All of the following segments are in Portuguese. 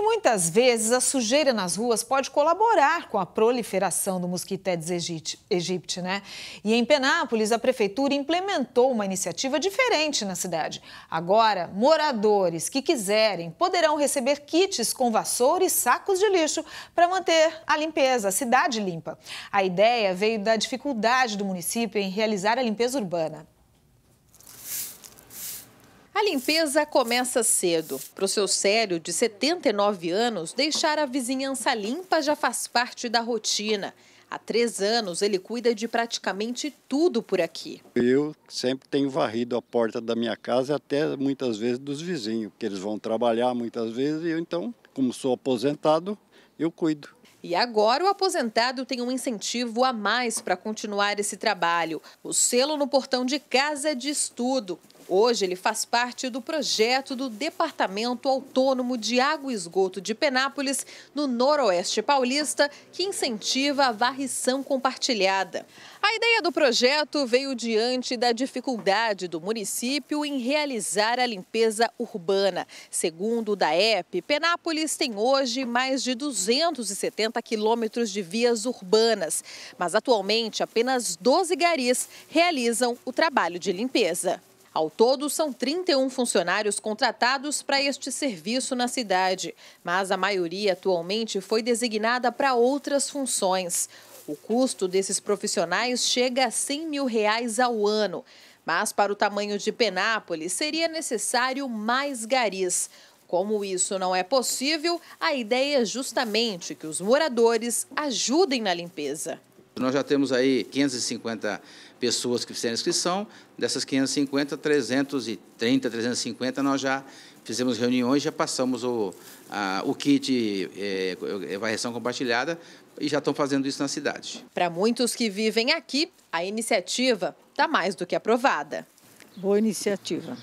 E muitas vezes a sujeira nas ruas pode colaborar com a proliferação do mosquito Aedes aegypti, né? E em Penápolis, a prefeitura implementou uma iniciativa diferente na cidade. Agora, moradores que quiserem poderão receber kits com vassoura e sacos de lixo para manter a limpeza, a cidade limpa. A ideia veio da dificuldade do município em realizar a limpeza urbana. A limpeza começa cedo. Para o seu Célio, de 79 anos, deixar a vizinhança limpa já faz parte da rotina. Há três anos, ele cuida de praticamente tudo por aqui. Eu sempre tenho varrido a porta da minha casa, até muitas vezes dos vizinhos, porque eles vão trabalhar muitas vezes e eu, então, como sou aposentado, eu cuido. E agora o aposentado tem um incentivo a mais para continuar esse trabalho. O selo no portão de casa é de estudo. Hoje ele faz parte do projeto do Departamento Autônomo de Água e Esgoto de Penápolis, no Noroeste Paulista, que incentiva a varrição compartilhada. A ideia do projeto veio diante da dificuldade do município em realizar a limpeza urbana. Segundo o DAEP, Penápolis tem hoje mais de 270 quilômetros de vias urbanas, mas atualmente apenas 12 garis realizam o trabalho de limpeza. Ao todo, são 31 funcionários contratados para este serviço na cidade, mas a maioria atualmente foi designada para outras funções. O custo desses profissionais chega a 100 mil reais ao ano, mas para o tamanho de Penápolis seria necessário mais garis. Como isso não é possível, a ideia é justamente que os moradores ajudem na limpeza. Nós já temos aí 550 pessoas que fizeram inscrição, dessas 550, 330, 350 nós já fizemos reuniões, já passamos o, a, o kit é, varreção compartilhada e já estão fazendo isso na cidade. Para muitos que vivem aqui, a iniciativa está mais do que aprovada. Boa iniciativa.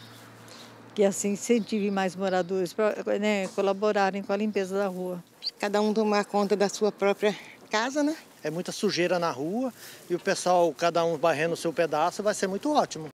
Que assim incentive mais moradores para né, colaborarem com a limpeza da rua. Cada um tomar conta da sua própria casa, né? É muita sujeira na rua e o pessoal, cada um varrendo o seu pedaço, vai ser muito ótimo.